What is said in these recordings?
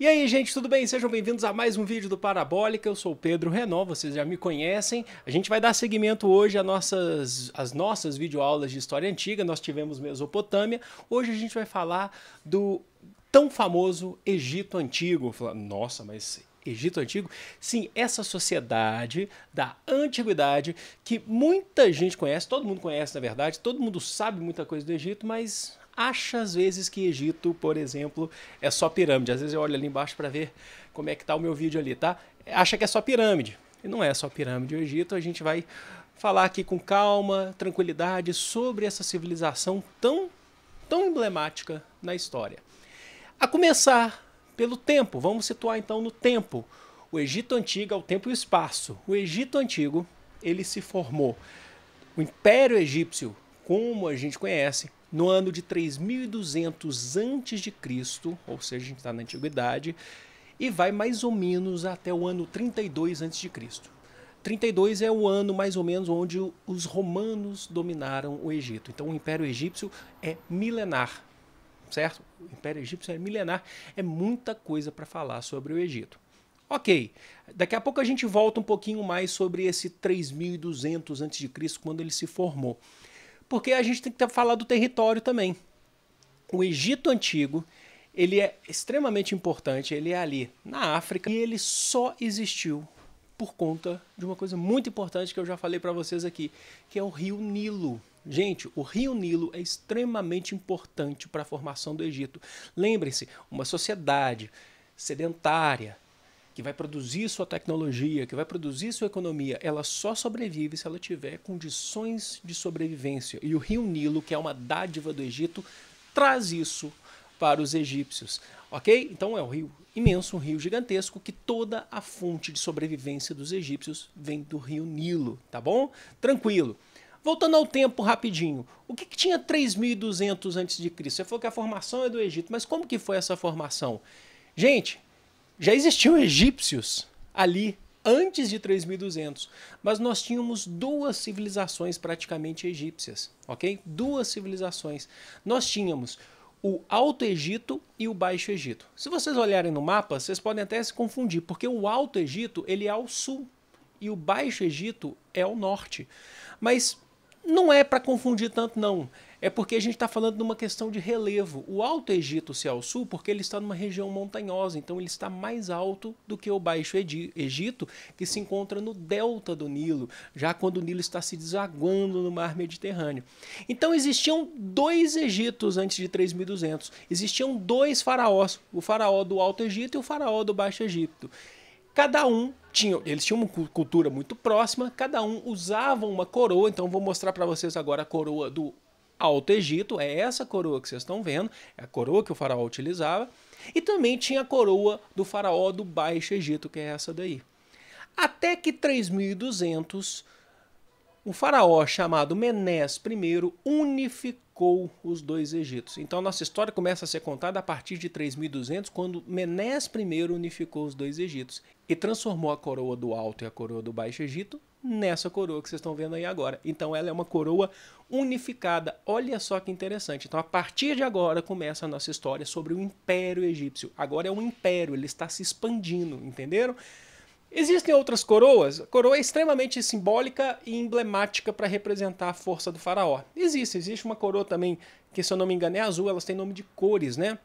E aí, gente, tudo bem? Sejam bem-vindos a mais um vídeo do Parabólica. Eu sou o Pedro Renault, vocês já me conhecem. A gente vai dar seguimento hoje às nossas, às nossas videoaulas de história antiga. Nós tivemos Mesopotâmia. Hoje a gente vai falar do tão famoso Egito Antigo. Nossa, mas Egito Antigo? Sim, essa sociedade da antiguidade que muita gente conhece, todo mundo conhece, na verdade, todo mundo sabe muita coisa do Egito, mas acha às vezes que Egito, por exemplo, é só pirâmide. Às vezes eu olho ali embaixo para ver como é que tá o meu vídeo ali, tá? Acha que é só pirâmide. E não é só pirâmide o Egito, a gente vai falar aqui com calma, tranquilidade sobre essa civilização tão tão emblemática na história. A começar pelo tempo, vamos situar então no tempo. O Egito antigo é o tempo e o espaço. O Egito antigo, ele se formou o Império Egípcio, como a gente conhece, no ano de 3200 a.C., ou seja, a gente está na antiguidade, e vai mais ou menos até o ano 32 a.C. 32 é o ano mais ou menos onde os romanos dominaram o Egito. Então o Império Egípcio é milenar, certo? O Império Egípcio é milenar, é muita coisa para falar sobre o Egito. Ok, daqui a pouco a gente volta um pouquinho mais sobre esse 3200 a.C., quando ele se formou. Porque a gente tem que falar do território também. O Egito Antigo, ele é extremamente importante, ele é ali na África, e ele só existiu por conta de uma coisa muito importante que eu já falei para vocês aqui, que é o rio Nilo. Gente, o rio Nilo é extremamente importante para a formação do Egito. Lembrem-se, uma sociedade sedentária, que vai produzir sua tecnologia, que vai produzir sua economia, ela só sobrevive se ela tiver condições de sobrevivência. E o rio Nilo, que é uma dádiva do Egito, traz isso para os egípcios. Ok? Então é um rio imenso, um rio gigantesco, que toda a fonte de sobrevivência dos egípcios vem do rio Nilo, tá bom? Tranquilo. Voltando ao tempo rapidinho, o que, que tinha 3.200 a.C.? Você falou que a formação é do Egito, mas como que foi essa formação? Gente, já existiam egípcios ali antes de 3200, mas nós tínhamos duas civilizações praticamente egípcias, ok? Duas civilizações. Nós tínhamos o Alto Egito e o Baixo Egito. Se vocês olharem no mapa, vocês podem até se confundir, porque o Alto Egito ele é ao sul e o Baixo Egito é ao norte. Mas não é para confundir tanto não é porque a gente está falando de uma questão de relevo. O Alto Egito se é ao sul porque ele está numa região montanhosa, então ele está mais alto do que o Baixo Egito, que se encontra no delta do Nilo, já quando o Nilo está se desaguando no mar Mediterrâneo. Então existiam dois Egitos antes de 3200. Existiam dois faraós, o faraó do Alto Egito e o faraó do Baixo Egito cada um tinha, eles tinham uma cultura muito próxima, cada um usava uma coroa, então vou mostrar para vocês agora a coroa do Alto Egito, é essa coroa que vocês estão vendo, é a coroa que o faraó utilizava, e também tinha a coroa do faraó do Baixo Egito, que é essa daí. Até que 3200, o faraó chamado Menés I unificou os dois Egitos. Então nossa história começa a ser contada a partir de 3200, quando Menés I unificou os dois Egitos e transformou a coroa do Alto e a coroa do Baixo Egito nessa coroa que vocês estão vendo aí agora. Então ela é uma coroa unificada. Olha só que interessante. Então a partir de agora começa a nossa história sobre o Império Egípcio. Agora é um império, ele está se expandindo, entenderam? Existem outras coroas. A coroa é extremamente simbólica e emblemática para representar a força do faraó. Existe, existe uma coroa também que, se eu não me engano, é azul, elas têm nome de cores, né?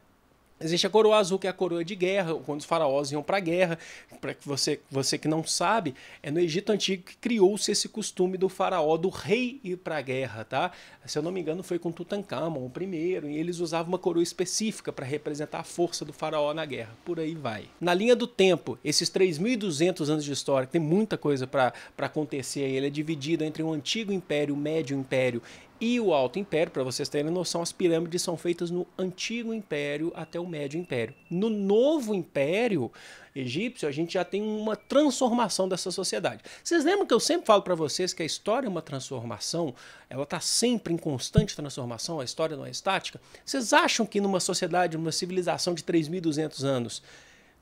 Existe a coroa azul, que é a coroa de guerra, quando os faraós iam para a guerra. Para você, você que não sabe, é no Egito Antigo que criou-se esse costume do faraó, do rei ir para a guerra, tá? Se eu não me engano, foi com Tutankhamon o primeiro, e eles usavam uma coroa específica para representar a força do faraó na guerra. Por aí vai. Na linha do tempo, esses 3.200 anos de história, tem muita coisa para acontecer aí, ele é dividido entre o um antigo império, o médio império e o Alto Império, para vocês terem noção, as pirâmides são feitas no Antigo Império até o Médio Império. No Novo Império Egípcio, a gente já tem uma transformação dessa sociedade. Vocês lembram que eu sempre falo para vocês que a história é uma transformação? Ela está sempre em constante transformação, a história não é estática? Vocês acham que numa sociedade, numa civilização de 3.200 anos,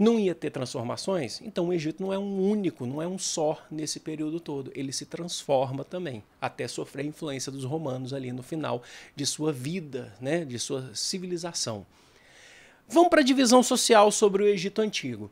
não ia ter transformações? Então o Egito não é um único, não é um só nesse período todo. Ele se transforma também, até sofrer a influência dos romanos ali no final de sua vida, né, de sua civilização. Vamos para a divisão social sobre o Egito Antigo.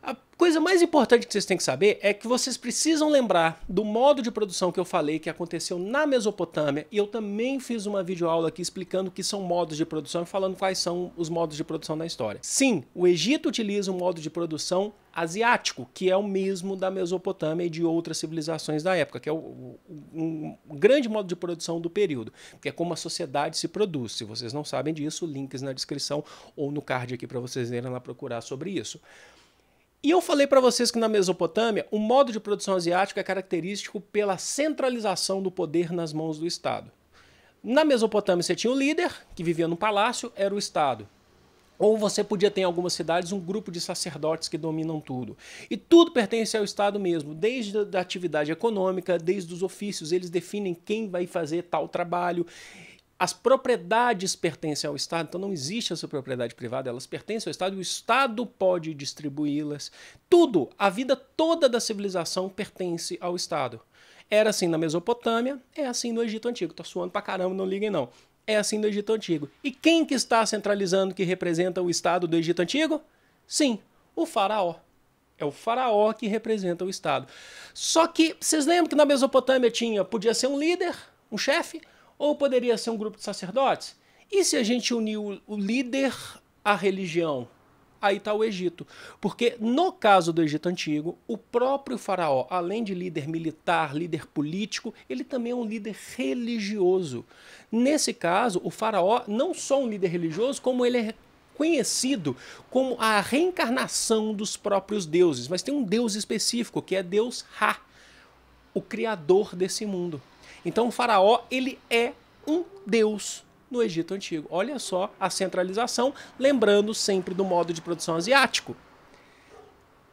A coisa mais importante que vocês têm que saber é que vocês precisam lembrar do modo de produção que eu falei que aconteceu na Mesopotâmia, e eu também fiz uma videoaula aqui explicando o que são modos de produção e falando quais são os modos de produção na história. Sim, o Egito utiliza um modo de produção asiático, que é o mesmo da Mesopotâmia e de outras civilizações da época, que é o, o, um grande modo de produção do período, que é como a sociedade se produz. Se vocês não sabem disso, links na descrição ou no card aqui para vocês irem lá procurar sobre isso. E eu falei para vocês que na Mesopotâmia o modo de produção asiático é característico pela centralização do poder nas mãos do Estado. Na Mesopotâmia você tinha o líder, que vivia no palácio, era o Estado. Ou você podia ter em algumas cidades um grupo de sacerdotes que dominam tudo. E tudo pertence ao Estado mesmo, desde a atividade econômica, desde os ofícios, eles definem quem vai fazer tal trabalho as propriedades pertencem ao Estado, então não existe essa propriedade privada, elas pertencem ao Estado e o Estado pode distribuí-las. Tudo, a vida toda da civilização pertence ao Estado. Era assim na Mesopotâmia, é assim no Egito Antigo. Tá suando pra caramba, não liguem não. É assim no Egito Antigo. E quem que está centralizando que representa o Estado do Egito Antigo? Sim, o faraó. É o faraó que representa o Estado. Só que, vocês lembram que na Mesopotâmia tinha, podia ser um líder, um chefe, ou poderia ser um grupo de sacerdotes? E se a gente unir o, o líder à religião? Aí está o Egito. Porque no caso do Egito Antigo, o próprio faraó, além de líder militar, líder político, ele também é um líder religioso. Nesse caso, o faraó não só um líder religioso, como ele é conhecido como a reencarnação dos próprios deuses. Mas tem um deus específico, que é Deus Ra, o criador desse mundo. Então o faraó, ele é um deus no Egito antigo. Olha só a centralização, lembrando sempre do modo de produção asiático.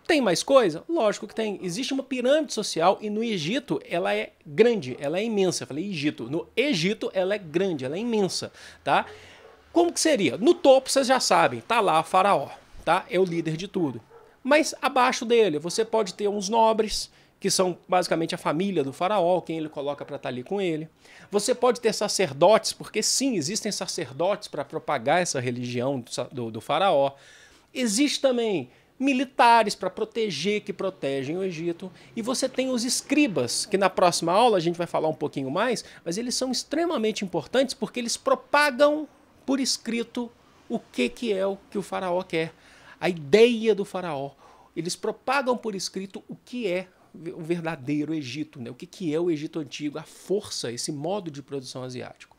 Tem mais coisa? Lógico que tem. Existe uma pirâmide social e no Egito ela é grande, ela é imensa. Eu falei Egito. No Egito ela é grande, ela é imensa, tá? Como que seria? No topo vocês já sabem, tá lá faraó, tá? É o líder de tudo. Mas abaixo dele você pode ter uns nobres, que são basicamente a família do faraó, quem ele coloca para estar tá ali com ele. Você pode ter sacerdotes, porque sim, existem sacerdotes para propagar essa religião do, do faraó. Existe também militares para proteger, que protegem o Egito. E você tem os escribas, que na próxima aula a gente vai falar um pouquinho mais, mas eles são extremamente importantes porque eles propagam por escrito o que, que é o que o faraó quer, a ideia do faraó. Eles propagam por escrito o que é o verdadeiro Egito, né? o que, que é o Egito antigo, a força, esse modo de produção asiático.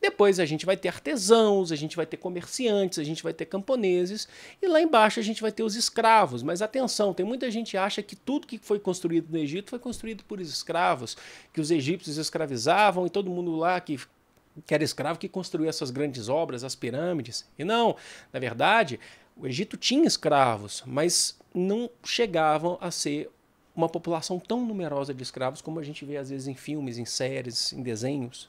Depois a gente vai ter artesãos, a gente vai ter comerciantes, a gente vai ter camponeses e lá embaixo a gente vai ter os escravos. Mas atenção, tem muita gente que acha que tudo que foi construído no Egito foi construído por escravos, que os egípcios escravizavam e todo mundo lá que que era escravo que construiu essas grandes obras, as pirâmides. E não, na verdade, o Egito tinha escravos, mas não chegavam a ser uma população tão numerosa de escravos como a gente vê às vezes em filmes, em séries, em desenhos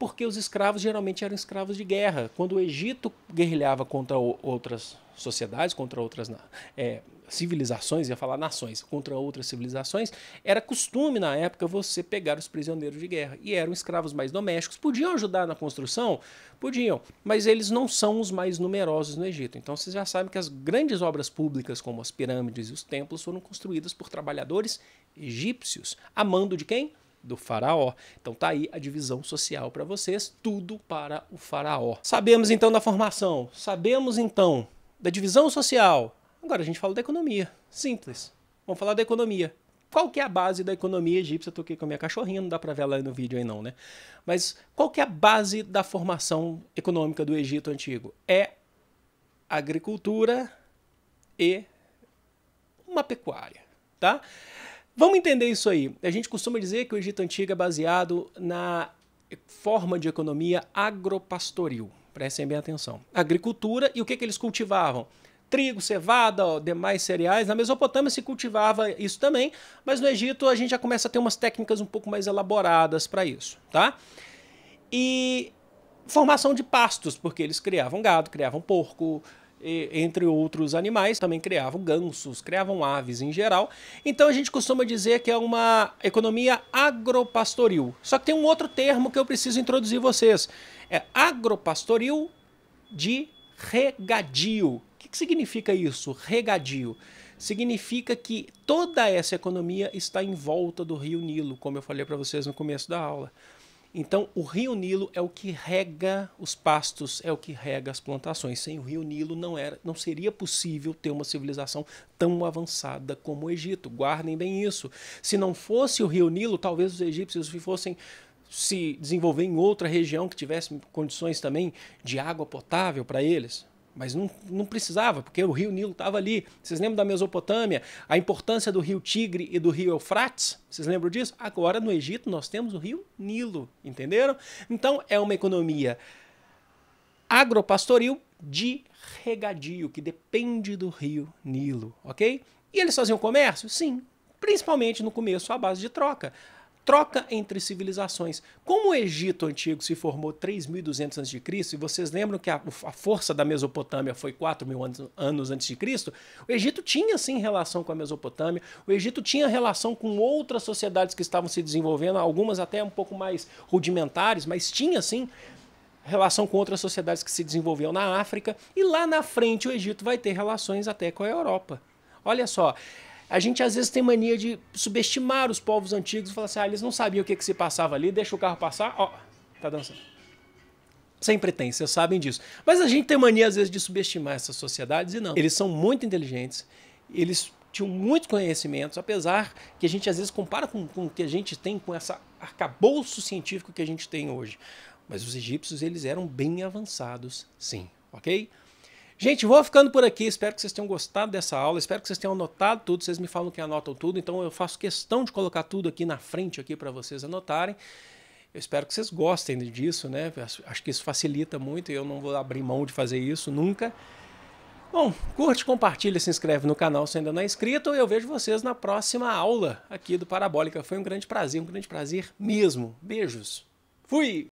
porque os escravos geralmente eram escravos de guerra. Quando o Egito guerrilhava contra outras sociedades, contra outras é, civilizações, ia falar nações, contra outras civilizações, era costume na época você pegar os prisioneiros de guerra. E eram escravos mais domésticos. Podiam ajudar na construção? Podiam, mas eles não são os mais numerosos no Egito. Então vocês já sabem que as grandes obras públicas, como as pirâmides e os templos, foram construídas por trabalhadores egípcios, a mando de quem? do faraó. Então tá aí a divisão social para vocês, tudo para o faraó. Sabemos então da formação, sabemos então da divisão social. Agora a gente fala da economia, simples. Vamos falar da economia. Qual que é a base da economia egípcia? tô aqui com a minha cachorrinha, não dá para ver ela aí no vídeo aí não, né? Mas qual que é a base da formação econômica do Egito antigo? É agricultura e uma pecuária, tá? Vamos entender isso aí. A gente costuma dizer que o Egito Antigo é baseado na forma de economia agropastoril. Prestem bem atenção. Agricultura e o que, que eles cultivavam? Trigo, cevada, demais cereais. Na Mesopotâmia se cultivava isso também, mas no Egito a gente já começa a ter umas técnicas um pouco mais elaboradas para isso, tá? E formação de pastos, porque eles criavam gado, criavam porco, e, entre outros animais, também criavam gansos, criavam aves em geral. Então a gente costuma dizer que é uma economia agropastoril. Só que tem um outro termo que eu preciso introduzir vocês. É agropastoril de regadio. O que, que significa isso, regadio? Significa que toda essa economia está em volta do rio Nilo, como eu falei para vocês no começo da aula. Então, o rio Nilo é o que rega os pastos, é o que rega as plantações. Sem o rio Nilo não, era, não seria possível ter uma civilização tão avançada como o Egito. Guardem bem isso. Se não fosse o rio Nilo, talvez os egípcios fossem se desenvolver em outra região que tivesse condições também de água potável para eles. Mas não, não precisava, porque o rio Nilo estava ali. Vocês lembram da Mesopotâmia? A importância do rio Tigre e do rio Eufrates? Vocês lembram disso? Agora, no Egito, nós temos o rio Nilo, entenderam? Então, é uma economia agropastoril de regadio, que depende do rio Nilo, ok? E eles faziam comércio? Sim, principalmente no começo à base de troca troca entre civilizações. Como o Egito antigo se formou 3.200 a.C., de Cristo, e vocês lembram que a, a força da Mesopotâmia foi 4.000 anos, anos antes de Cristo, o Egito tinha sim relação com a Mesopotâmia, o Egito tinha relação com outras sociedades que estavam se desenvolvendo, algumas até um pouco mais rudimentares, mas tinha sim relação com outras sociedades que se desenvolviam na África, e lá na frente o Egito vai ter relações até com a Europa. Olha só, a gente às vezes tem mania de subestimar os povos antigos e falar assim, ah, eles não sabiam o que, que se passava ali, deixa o carro passar, ó, tá dançando. Sempre tem, vocês sabem disso. Mas a gente tem mania às vezes de subestimar essas sociedades e não. Eles são muito inteligentes, eles tinham muitos conhecimentos, apesar que a gente às vezes compara com, com o que a gente tem, com esse arcabouço científico que a gente tem hoje. Mas os egípcios, eles eram bem avançados, sim, ok? Gente, vou ficando por aqui. Espero que vocês tenham gostado dessa aula. Espero que vocês tenham anotado tudo. Vocês me falam que anotam tudo. Então eu faço questão de colocar tudo aqui na frente aqui para vocês anotarem. Eu espero que vocês gostem disso, né? Acho que isso facilita muito e eu não vou abrir mão de fazer isso nunca. Bom, curte, compartilha, se inscreve no canal se ainda não é inscrito. E eu vejo vocês na próxima aula aqui do Parabólica. Foi um grande prazer, um grande prazer mesmo. Beijos. Fui!